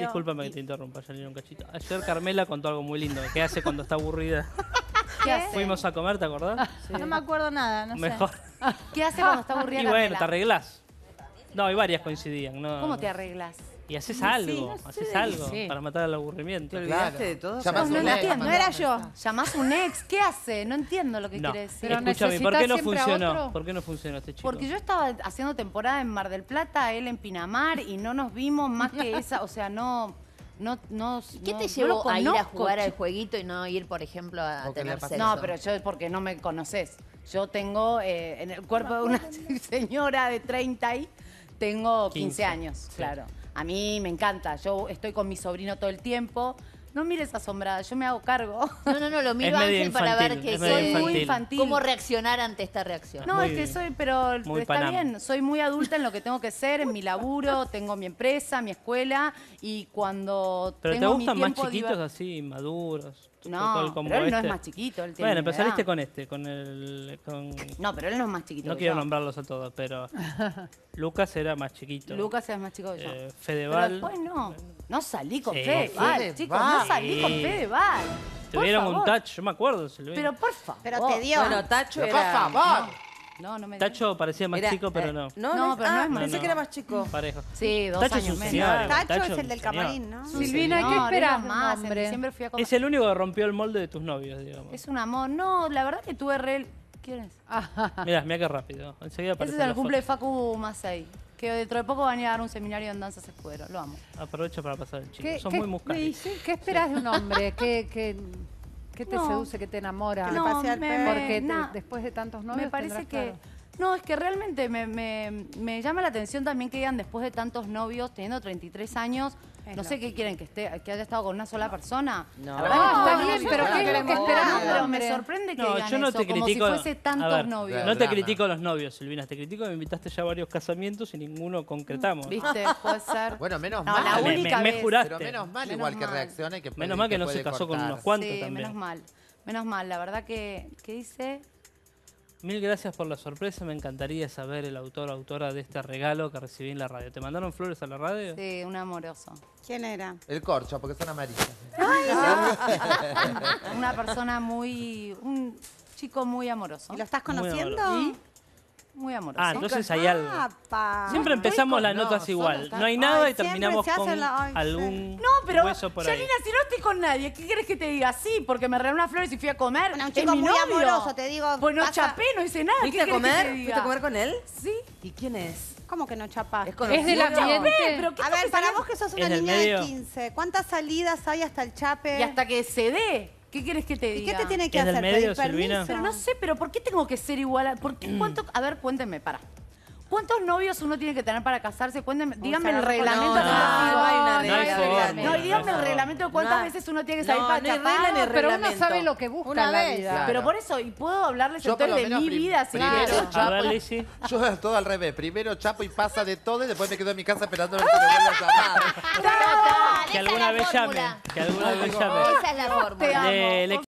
Disculpame Discúlpame que te interrumpa, salió un cachito. Ayer Carmela contó algo muy lindo. ¿Qué hace cuando está aburrida? ¿Qué Fuimos a comer, ¿te acordás? No me acuerdo nada, no Mejor. sé. ¿Qué hace cuando está aburrida? Y bueno, te arreglás. No, hay varias coincidían. No, ¿Cómo te arreglas? Y haces algo, haces algo para matar el aburrimiento. Te olvidaste de todo. no, no entiendo, no era yo. Llamás un ex, ¿qué hace? No entiendo lo que no. quiere decir. Escúchame, ¿por qué no funcionó? ¿Por qué no funcionó este chico? Porque yo estaba haciendo temporada en Mar del Plata, él en Pinamar, y no nos vimos más que esa, o sea, no... No, no, qué te llevó a ir a jugar al jueguito y no ir, por ejemplo, a tener sexo? No, pero yo es porque no me conoces. Yo tengo eh, en el cuerpo de una señora de 30 y tengo 15, años, claro. A mí me encanta, yo estoy con mi sobrino todo el tiempo, no mires asombrada, yo me hago cargo. No, no, no, lo miro Es Ángel para ver que soy muy infantil. cómo reaccionar ante esta reacción. No, es que soy, pero está bien, soy muy adulta en lo que tengo que ser, en mi laburo, tengo mi empresa, mi escuela y cuando Pero te gustan más chiquitos así, maduros. No, pero él no es este. más chiquito, Bueno, empezaste con este, con el... con- No, pero él no es más chiquito. No quiero nombrarlos a todos, pero Lucas era más chiquito. Lucas era más chico que yo. Eh, Fedeval. después no. No salí con Fedeval, chicos, no salí con P de Bar. dieron un touch, yo me acuerdo. Se Pero por favor. Pero te dio. Bueno, Tacho Por favor. No, no me dio. Tacho parecía más chico, pero eh, no. No, no, pero no es más. pensé que era más chico. Parejo. Sí, dos años menos. Tacho, es el del camarín, ¿no? Silvina, ¿qué esperas? esperar más? fui a comer. Es el único que rompió el molde de tus novios, digamos. Es un amor. No, la verdad que tuve re... ¿Quién es? Mira, Mirá, qué rápido. Enseguida Ese es el cumple de Facu más ahí que dentro de poco van a ir a dar un seminario en danzas escudero. Lo amo. Aprovecho para pasar el chico. Son muy muscales. ¿Qué esperas de un hombre? ¿Qué, te seduce, que te enamora? al después de tantos novios Me parece que... No, es que realmente me, llama la atención también que digan después de tantos novios, teniendo 33 años, no sé qué quieren, que esté que haya estado con una sola persona. No, la ah, verdad no, está bien, pero ¿qué que esperamos? Pero me sorprende que no, digan yo no te critico, como si fuese tantos novios. No te critico los novios, Silvina, te critico que me invitaste ya a varios casamientos y ninguno concretamos. Viste, puede ser. Bueno, menos mal. La única me, me juraste. Pero menos mal igual que reaccione. Que menos mal que, no se casó con unos cuantos también. menos mal. Menos mal, la verdad que, ¿qué dice? Mil gracias por la sorpresa. Me encantaría saber el autor o autora de este regalo que recibí en la radio. ¿Te mandaron flores a la radio? Sí, un amoroso. ¿Quién era? El corcho, porque son amarillas. Ay, ah. Una persona muy... Un chico muy amoroso. lo estás conociendo? Muy amoroso. Ah, entonces hay algo. Siempre empezamos las notas igual. No hay nada y terminamos con algún No, pero hueso si no estoy con nadie, ¿qué quieres que te diga? Sí, porque me regaló unas flores y fui a comer. Bueno, un chico muy amoroso, te digo, Pues no chapé, no hice nada. ¿Fuiste a comer? ¿Fuiste a comer con él? Sí. ¿Y quién es? ¿Cómo que no chapás? ¿Es de la de A ver, para vos que sos una niña de 15, ¿cuántas salidas hay hasta el chape? Y hasta que se dé. ¿Qué quieres que te diga? qué te tiene que hacer? Pero no sé, pero ¿por qué tengo que ser igual a.? ¿Por qué mm. cuánto.? A ver, cuéntenme, para. ¿Cuántos novios uno tiene que tener para casarse? Cuéntenme, díganme el reglamento. No, no, ah, no, díganme el reglamento cuántas veces uno tiene que salir no, para no Pero uno sabe lo que busca la vida. Pero por eso, y puedo hablarles yo entonces de mi vida. yo todo al revés. Primero chapo y pasa de todo y después me quedo en mi casa esperando a me vuelva a llamar. que alguna vez llame. Que alguna vez llame. Esa es la fórmula.